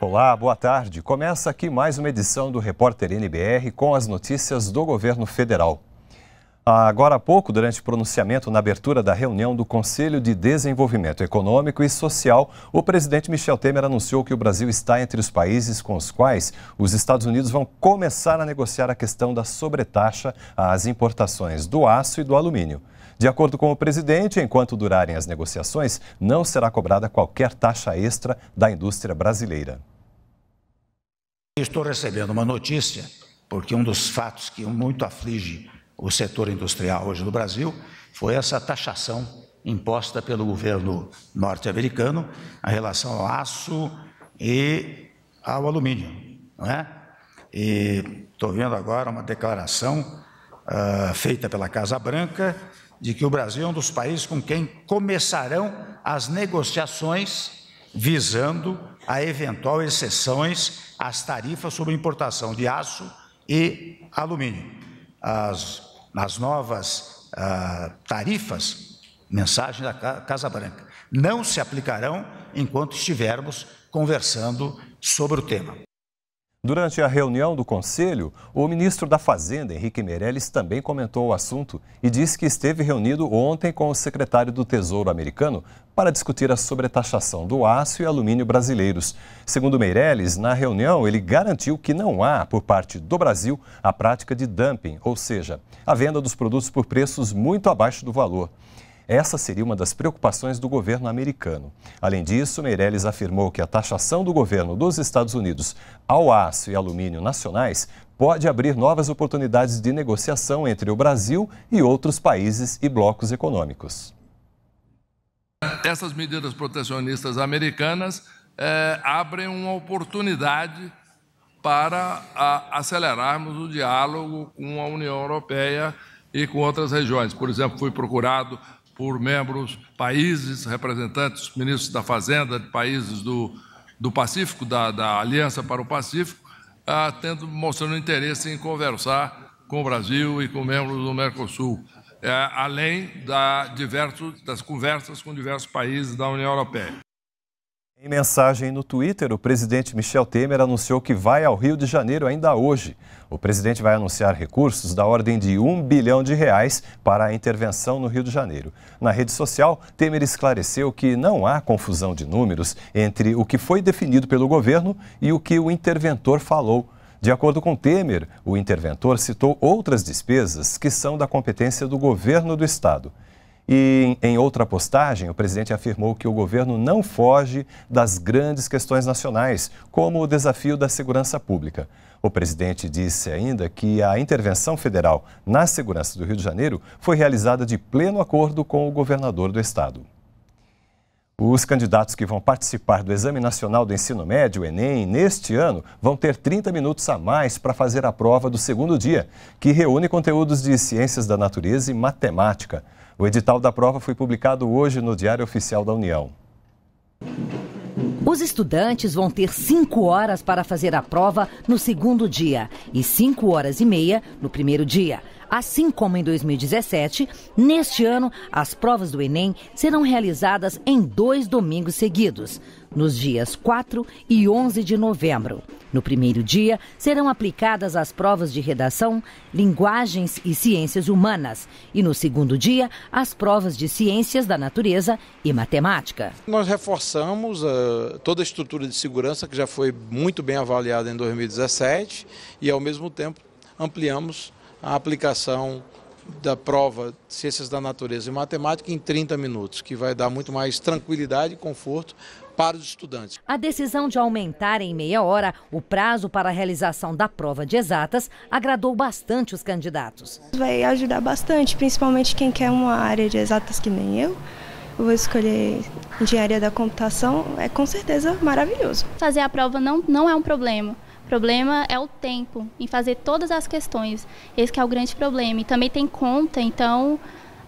Olá, boa tarde. Começa aqui mais uma edição do Repórter NBR com as notícias do governo federal. Agora há pouco, durante o pronunciamento na abertura da reunião do Conselho de Desenvolvimento Econômico e Social, o presidente Michel Temer anunciou que o Brasil está entre os países com os quais os Estados Unidos vão começar a negociar a questão da sobretaxa às importações do aço e do alumínio. De acordo com o presidente, enquanto durarem as negociações, não será cobrada qualquer taxa extra da indústria brasileira. Estou recebendo uma notícia, porque um dos fatos que muito aflige o setor industrial hoje no Brasil foi essa taxação imposta pelo governo norte-americano em relação ao aço e ao alumínio, não é? E estou vendo agora uma declaração uh, feita pela Casa Branca de que o Brasil é um dos países com quem começarão as negociações visando a eventual exceções às tarifas sobre importação de aço e alumínio. As nas novas ah, tarifas, mensagem da Casa Branca, não se aplicarão enquanto estivermos conversando sobre o tema. Durante a reunião do Conselho, o ministro da Fazenda, Henrique Meirelles, também comentou o assunto e disse que esteve reunido ontem com o secretário do Tesouro americano para discutir a sobretaxação do aço e alumínio brasileiros. Segundo Meirelles, na reunião ele garantiu que não há, por parte do Brasil, a prática de dumping, ou seja, a venda dos produtos por preços muito abaixo do valor. Essa seria uma das preocupações do governo americano. Além disso, Meirelles afirmou que a taxação do governo dos Estados Unidos ao aço e alumínio nacionais pode abrir novas oportunidades de negociação entre o Brasil e outros países e blocos econômicos. Essas medidas protecionistas americanas é, abrem uma oportunidade para a, acelerarmos o diálogo com a União Europeia e com outras regiões. Por exemplo, fui procurado por membros, países, representantes, ministros da Fazenda de países do, do Pacífico, da, da Aliança para o Pacífico, ah, tendo, mostrando interesse em conversar com o Brasil e com membros do Mercosul, eh, além da diversos, das conversas com diversos países da União Europeia. Em mensagem no Twitter, o presidente Michel Temer anunciou que vai ao Rio de Janeiro ainda hoje. O presidente vai anunciar recursos da ordem de um bilhão de reais para a intervenção no Rio de Janeiro. Na rede social, Temer esclareceu que não há confusão de números entre o que foi definido pelo governo e o que o interventor falou. De acordo com Temer, o interventor citou outras despesas que são da competência do governo do estado. E em outra postagem, o presidente afirmou que o governo não foge das grandes questões nacionais, como o desafio da segurança pública. O presidente disse ainda que a intervenção federal na segurança do Rio de Janeiro foi realizada de pleno acordo com o governador do estado. Os candidatos que vão participar do Exame Nacional do Ensino Médio, Enem, neste ano, vão ter 30 minutos a mais para fazer a prova do segundo dia, que reúne conteúdos de ciências da natureza e matemática. O edital da prova foi publicado hoje no Diário Oficial da União. Os estudantes vão ter cinco horas para fazer a prova no segundo dia e cinco horas e meia no primeiro dia. Assim como em 2017, neste ano as provas do Enem serão realizadas em dois domingos seguidos, nos dias 4 e 11 de novembro. No primeiro dia, serão aplicadas as provas de redação, linguagens e ciências humanas. E no segundo dia, as provas de ciências da natureza e matemática. Nós reforçamos uh, toda a estrutura de segurança que já foi muito bem avaliada em 2017 e, ao mesmo tempo, ampliamos a aplicação da prova Ciências da Natureza e Matemática em 30 minutos, que vai dar muito mais tranquilidade e conforto para os estudantes. A decisão de aumentar em meia hora o prazo para a realização da prova de exatas agradou bastante os candidatos. Vai ajudar bastante, principalmente quem quer uma área de exatas que nem eu. Eu vou escolher engenharia da computação, é com certeza maravilhoso. Fazer a prova não, não é um problema. O problema é o tempo em fazer todas as questões. Esse que é o grande problema. E também tem conta, então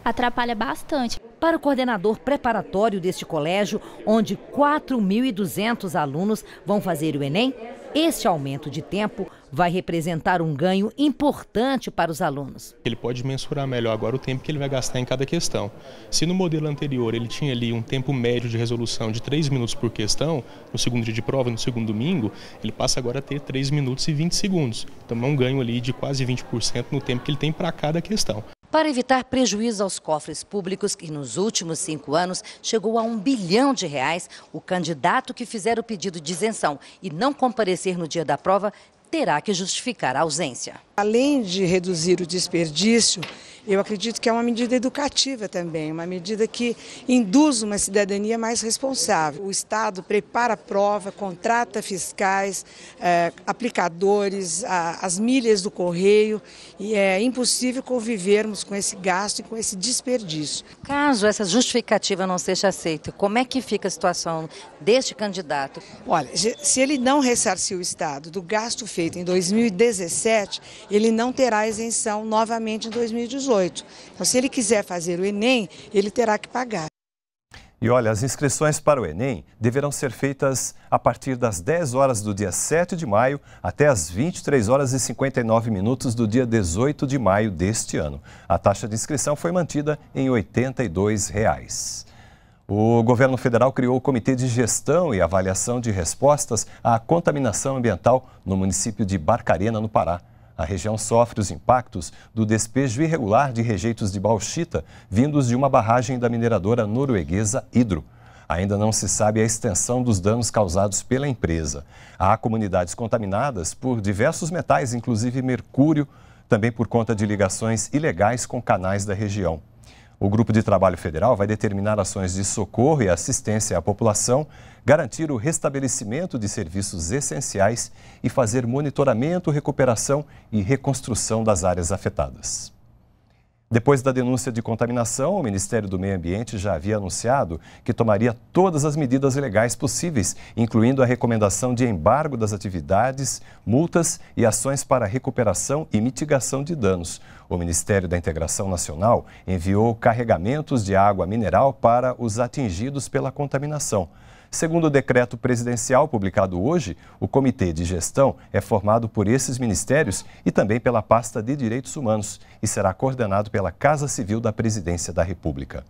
atrapalha bastante. Para o coordenador preparatório deste colégio, onde 4.200 alunos vão fazer o Enem, este aumento de tempo vai representar um ganho importante para os alunos. Ele pode mensurar melhor agora o tempo que ele vai gastar em cada questão. Se no modelo anterior ele tinha ali um tempo médio de resolução de 3 minutos por questão, no segundo dia de prova, no segundo domingo, ele passa agora a ter 3 minutos e 20 segundos. Então é um ganho ali de quase 20% no tempo que ele tem para cada questão para evitar prejuízo aos cofres públicos, que nos últimos cinco anos chegou a um bilhão de reais, o candidato que fizer o pedido de isenção e não comparecer no dia da prova terá que justificar a ausência. Além de reduzir o desperdício, eu acredito que é uma medida educativa também, uma medida que induz uma cidadania mais responsável. O Estado prepara a prova, contrata fiscais, é, aplicadores, a, as milhas do correio e é impossível convivermos com esse gasto e com esse desperdício. Caso essa justificativa não seja aceita, como é que fica a situação deste candidato? Olha, se ele não ressarcir o Estado do gasto feito em 2017, ele não terá isenção novamente em 2018. 18. Então, se ele quiser fazer o Enem, ele terá que pagar. E olha, as inscrições para o Enem deverão ser feitas a partir das 10 horas do dia 7 de maio até as 23 horas e 59 minutos do dia 18 de maio deste ano. A taxa de inscrição foi mantida em R$ 82. Reais. O governo federal criou o Comitê de Gestão e Avaliação de Respostas à Contaminação Ambiental no município de Barcarena, no Pará. A região sofre os impactos do despejo irregular de rejeitos de bauxita vindos de uma barragem da mineradora norueguesa Hidro. Ainda não se sabe a extensão dos danos causados pela empresa. Há comunidades contaminadas por diversos metais, inclusive mercúrio, também por conta de ligações ilegais com canais da região. O Grupo de Trabalho Federal vai determinar ações de socorro e assistência à população, garantir o restabelecimento de serviços essenciais e fazer monitoramento, recuperação e reconstrução das áreas afetadas. Depois da denúncia de contaminação, o Ministério do Meio Ambiente já havia anunciado que tomaria todas as medidas legais possíveis, incluindo a recomendação de embargo das atividades, multas e ações para recuperação e mitigação de danos. O Ministério da Integração Nacional enviou carregamentos de água mineral para os atingidos pela contaminação. Segundo o decreto presidencial publicado hoje, o Comitê de Gestão é formado por esses ministérios e também pela pasta de Direitos Humanos e será coordenado pela Casa Civil da Presidência da República.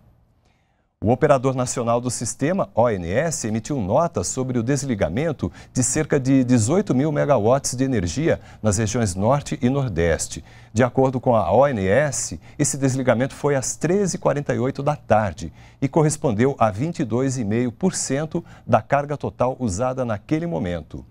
O operador nacional do sistema, ONS, emitiu nota sobre o desligamento de cerca de 18 mil megawatts de energia nas regiões Norte e Nordeste. De acordo com a ONS, esse desligamento foi às 13h48 da tarde e correspondeu a 22,5% da carga total usada naquele momento.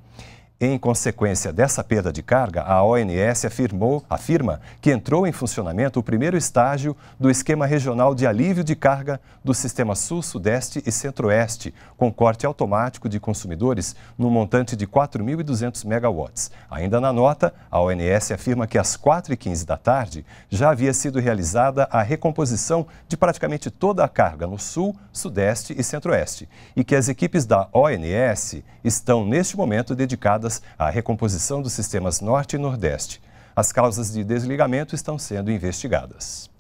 Em consequência dessa perda de carga, a ONS afirmou, afirma que entrou em funcionamento o primeiro estágio do esquema regional de alívio de carga do sistema Sul, Sudeste e Centro-Oeste, com corte automático de consumidores no montante de 4.200 megawatts. Ainda na nota, a ONS afirma que às 4h15 da tarde já havia sido realizada a recomposição de praticamente toda a carga no Sul, Sudeste e Centro-Oeste, e que as equipes da ONS estão neste momento dedicadas à recomposição dos sistemas Norte e Nordeste. As causas de desligamento estão sendo investigadas.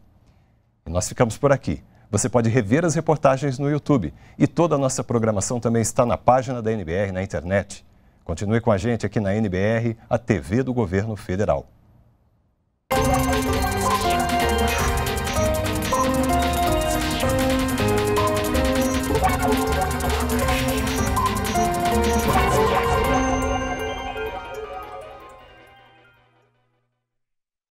E nós ficamos por aqui. Você pode rever as reportagens no YouTube e toda a nossa programação também está na página da NBR na internet. Continue com a gente aqui na NBR, a TV do Governo Federal.